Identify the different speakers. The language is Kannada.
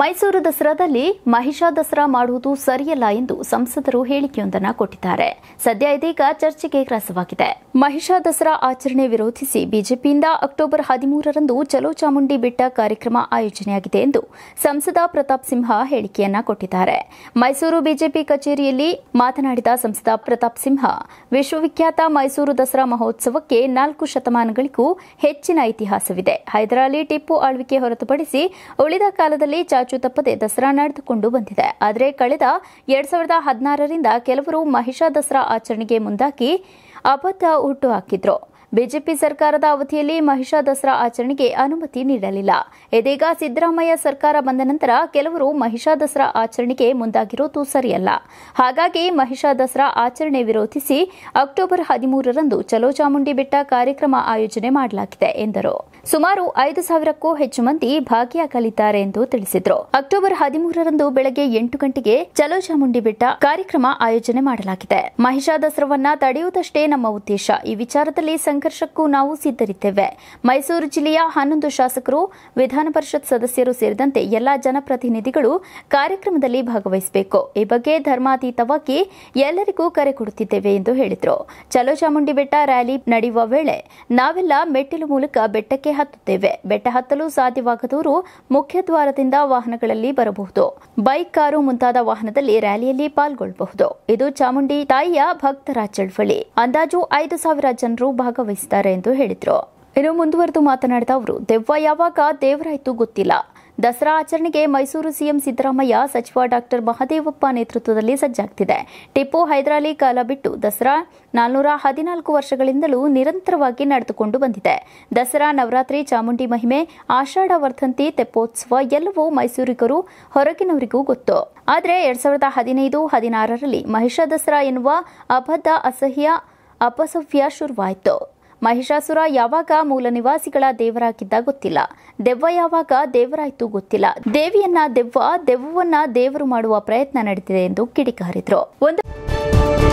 Speaker 1: ಮೈಸೂರು ದಸರಾದಲ್ಲಿ ಮಹಿಷಾ ದಸರಾ ಮಾಡುವುದು ಸರಿಯಲ್ಲ ಎಂದು ಸಂಸದರು ಹೇಳಿಕೆಯೊಂದನ್ನು ಕೊಟ್ಟಿದ್ದಾರೆ ಸದ್ಯ ಇದೀಗ ಚರ್ಚೆಗೆ ಗ್ರಾಸವಾಗಿದೆ ಮಹಿಷಾ ದಸರಾ ಆಚರಣೆ ವಿರೋಧಿಸಿ ಬಿಜೆಪಿಯಿಂದ ಅಕ್ಟೋಬರ್ ಹದಿಮೂರರಂದು ಚಲೋ ಚಾಮುಂಡಿ ಬೆಟ್ಟ ಕಾರ್ಯಕ್ರಮ ಆಯೋಜನೆಯಾಗಿದೆ ಎಂದು ಸಂಸದ ಪ್ರತಾಪ್ ಸಿಂಹ ಹೇಳಿಕೆಯನ್ನ ಕೊಟ್ಟಿದ್ದಾರೆ ಮೈಸೂರು ಬಿಜೆಪಿ ಕಚೇರಿಯಲ್ಲಿ ಮಾತನಾಡಿದ ಸಂಸದ ಪ್ರತಾಪ್ ಸಿಂಹ ವಿಶ್ವವಿಖ್ಯಾತ ಮೈಸೂರು ದಸರಾ ಮಹೋತ್ಸವಕ್ಕೆ ನಾಲ್ಕು ಶತಮಾನಗಳಿಗೂ ಹೆಚ್ಚಿನ ಇತಿಹಾಸವಿದೆ ಹೈದರಾಲಿ ಟಿಪ್ಪು ಆಳ್ವಿಕೆ ಹೊರತುಪಡಿಸಿ ಉಳಿದ ಕಾಲದಲ್ಲಿ ಚಾಚು ತಪ್ಪದೆ ದಸರಾ ನಡೆದುಕೊಂಡು ಬಂದಿದೆ ಆದರೆ ಕಳೆದ ಎರಡ್ ಸಾವಿರದ ಹದಿನಾರರಿಂದ ಕೆಲವರು ಮಹಿಷಾ ದಸರಾ ಆಚರಣೆಗೆ ಮುಂದಾಗಿ ಅಬದ್ಧ ಹುಟ್ಟು ಹಾಕಿದ್ರು ಬಿಜೆಪಿ ಸರ್ಕಾರದ ಅವಧಿಯಲ್ಲಿ ಮಹಿಷಾ ದಸರಾ ಆಚರಣೆಗೆ ಅನುಮತಿ ನೀಡಲಿಲ್ಲ ಇದೀಗ ಸಿದ್ದರಾಮಯ್ಯ ಸರ್ಕಾರ ಬಂದ ನಂತರ ಕೆಲವರು ಮಹಿಷಾ ದಸರಾ ಆಚರಣೆಗೆ ಮುಂದಾಗಿರೋದು ಸರಿಯಲ್ಲ ಹಾಗಾಗಿ ಮಹಿಷಾ ದಸರಾ ಆಚರಣೆ ವಿರೋಧಿಸಿ ಅಕ್ಟೋಬರ್ ಹದಿಮೂರರಂದು ಚಲೋ ಚಾಮುಂಡಿ ಬೆಟ್ಟ ಕಾರ್ಯಕ್ರಮ ಆಯೋಜನೆ ಮಾಡಲಾಗಿದೆ ಎಂದರು ಸುಮಾರು ಐದು ಸಾವಿರಕ್ಕೂ ಹೆಚ್ಚು ಮಂದಿ ಭಾಗಿಯಾಗಲಿದ್ದಾರೆ ಎಂದು ತಿಳಿಸಿದರು ಅಕ್ಟೋಬರ್ ಹದಿಮೂರರಂದು ಬೆಳಗ್ಗೆ ಎಂಟು ಗಂಟೆಗೆ ಚಲೋ ಚಾಮುಂಡಿ ಬೆಟ್ಟ ಕಾರ್ಯಕ್ರಮ ಆಯೋಜನೆ ಮಾಡಲಾಗಿದೆ ಮಹಿಷಾದಸರವನ್ನ ತಡೆಯುವುದಷ್ಟೇ ನಮ್ಮ ಉದ್ದೇಶ ಈ ವಿಚಾರದಲ್ಲಿ ಸಂಘರ್ಷಕ್ಕೂ ನಾವು ಸಿದ್ಧರಿದ್ದೇವೆ ಮೈಸೂರು ಜಿಲ್ಲೆಯ ಹನ್ನೊಂದು ಶಾಸಕರು ವಿಧಾನಪರಿಷತ್ ಸದಸ್ಯರು ಸೇರಿದಂತೆ ಎಲ್ಲಾ ಜನಪ್ರತಿನಿಧಿಗಳು ಕಾರ್ಯಕ್ರಮದಲ್ಲಿ ಭಾಗವಹಿಸಬೇಕು ಈ ಬಗ್ಗೆ ಧರ್ಮಾತೀತವಾಗಿ ಎಲ್ಲರಿಗೂ ಕರೆ ಕೊಡುತ್ತಿದ್ದೇವೆ ಎಂದು ಹೇಳಿದರು ಚಲೋ ಚಾಮುಂಡಿ ಬೆಟ್ಟ ರ್ಯಾಲಿ ನಡೆಯುವ ವೇಳೆ ನಾವೆಲ್ಲ ಮೆಟ್ಟಿಲು ಮೂಲಕ ಬೆಟ್ಟಕ್ಕೆ ಹತ್ತುತ್ತೇವೆ ಬೆಟ್ಟ ಹತ್ತಲು ಸಾಧ್ಯವಾಗದವರು ಮುಖ್ಯದ್ವಾರದಿಂದ ವಾಹನಗಳಲ್ಲಿ ಬರಬಹುದು ಬೈಕ್ ಕಾರು ಮುಂತಾದ ವಾಹನದಲ್ಲಿ ರ್ಯಾಲಿಯಲ್ಲಿ ಪಾಲ್ಗೊಳ್ಳಬಹುದು ಇದು ಚಾಮುಂಡಿ ತಾಯಿಯ ಭಕ್ತರ ಚಳವಳಿ ಅಂದಾಜು ಐದು ಸಾವಿರ ಜನರು ಭಾಗವಹಿಸುತ್ತಾರೆ ಎಂದು ಹೇಳಿದರು ಇನ್ನು ಮುಂದುವರೆದು ಮಾತನಾಡಿದ ಅವರು ದೆವ್ವ ಯಾವಾಗ ದೇವರಾಯಿತು ಗೊತ್ತಿಲ್ಲ ದಸರಾ ಆಚರಣೆಗೆ ಮೈಸೂರು ಸಿಎಂ ಸಿದ್ದರಾಮಯ್ಯ ಸಚಿವ ಡಾಕ್ಟರ್ ಮಹದೇವಪ್ಪ ನೇತೃತ್ವದಲ್ಲಿ ಸಜ್ಜಾಗ್ತಿದೆ ಟಿಪ್ಪು ಹೈದರಾಲಿ ಕಾಲ ಬಿಟ್ಟು ದಸರಾ ನಾಲ್ನೂರ ಹದಿನಾಲ್ಕು ವರ್ಷಗಳಿಂದಲೂ ನಿರಂತರವಾಗಿ ನಡೆದುಕೊಂಡು ಬಂದಿದೆ ದಸರಾ ನವರಾತ್ರಿ ಚಾಮುಂಡಿ ಮಹಿಮೆ ಆಷಾಢ ವರ್ಧಂತಿ ತೆಪ್ಪೋತ್ಸವ ಎಲ್ಲವೂ ಮೈಸೂರಿಗರು ಹೊರಗಿನವರಿಗೂ ಗೊತ್ತು ಆದರೆ ಎರಡ್ ಸಾವಿರದ ಹದಿನೈದು ಹದಿನಾರರಲ್ಲಿ ಮಹಿಷಾ ದಸರಾ ಎನ್ನುವ ಅಬದ್ಧ ಅಸಹ್ಯ ಅಪಸವ್ಯ ಶುರುವಾಯಿತು ಮಹಿಷಾಸುರ ಯಾವಾಗ ಮೂಲ ನಿವಾಸಿಗಳ ದೇವರಾಗಿದ್ದ ಗೊತ್ತಿಲ್ಲ ದೆವ್ವ ಯಾವಾಗ ದೇವರಾಯಿತು ಗೊತ್ತಿಲ್ಲ ದೇವಿಯನ್ನ ದೆವ್ವ ದೆವ್ವವನ್ನ ದೇವರು ಮಾಡುವ ಪ್ರಯತ್ನ ನಡೆದಿದೆ ಎಂದು ಕಿಡಿಕಾರಿದ್ರು ಒಂದು